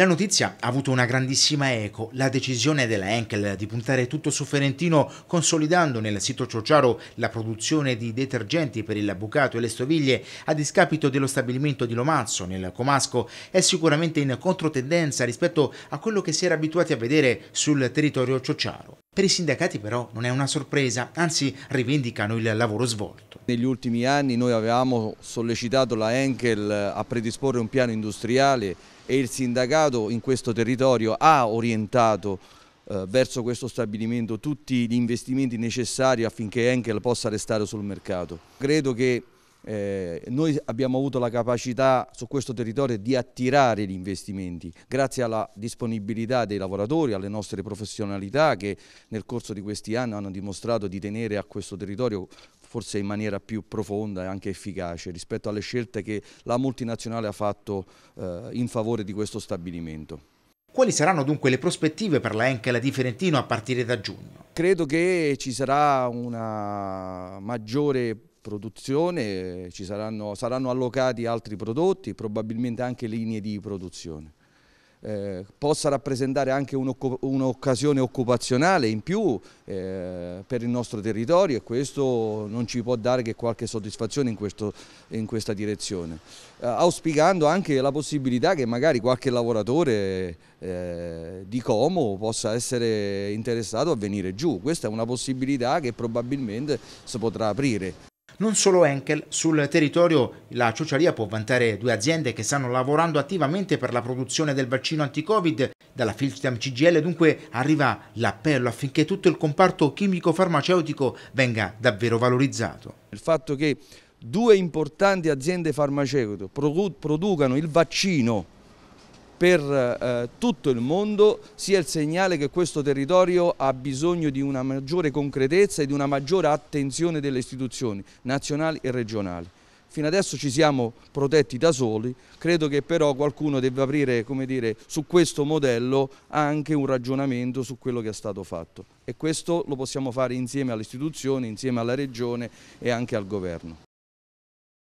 La notizia ha avuto una grandissima eco. La decisione della Henkel di puntare tutto su Ferentino, consolidando nel sito Ciociaro la produzione di detergenti per il bucato e le stoviglie a discapito dello stabilimento di Lomazzo, nel Comasco, è sicuramente in controtendenza rispetto a quello che si era abituati a vedere sul territorio Ciociaro. Per i sindacati però non è una sorpresa, anzi rivendicano il lavoro svolto. Negli ultimi anni noi avevamo sollecitato la Henkel a predisporre un piano industriale e il sindacato in questo territorio ha orientato eh, verso questo stabilimento tutti gli investimenti necessari affinché Enkel possa restare sul mercato. Credo che eh, noi abbiamo avuto la capacità su questo territorio di attirare gli investimenti grazie alla disponibilità dei lavoratori, alle nostre professionalità che nel corso di questi anni hanno dimostrato di tenere a questo territorio forse in maniera più profonda e anche efficace rispetto alle scelte che la multinazionale ha fatto eh, in favore di questo stabilimento. Quali saranno dunque le prospettive per la Enkel di Fiorentino a partire da giugno? Credo che ci sarà una maggiore produzione, ci saranno, saranno allocati altri prodotti, probabilmente anche linee di produzione eh, possa rappresentare anche un'occasione occupazionale in più eh, per il nostro territorio e questo non ci può dare che qualche soddisfazione in, questo, in questa direzione. Eh, auspicando anche la possibilità che magari qualche lavoratore eh, di Como possa essere interessato a venire giù, questa è una possibilità che probabilmente si potrà aprire. Non solo Enkel. sul territorio la ciociaria può vantare due aziende che stanno lavorando attivamente per la produzione del vaccino anti-Covid. Dalla Filtam CGL dunque arriva l'appello affinché tutto il comparto chimico-farmaceutico venga davvero valorizzato. Il fatto che due importanti aziende farmaceutiche producano il vaccino per eh, tutto il mondo sia il segnale che questo territorio ha bisogno di una maggiore concretezza e di una maggiore attenzione delle istituzioni nazionali e regionali. Fino adesso ci siamo protetti da soli, credo che però qualcuno debba aprire come dire, su questo modello anche un ragionamento su quello che è stato fatto e questo lo possiamo fare insieme alle istituzioni, insieme alla Regione e anche al Governo.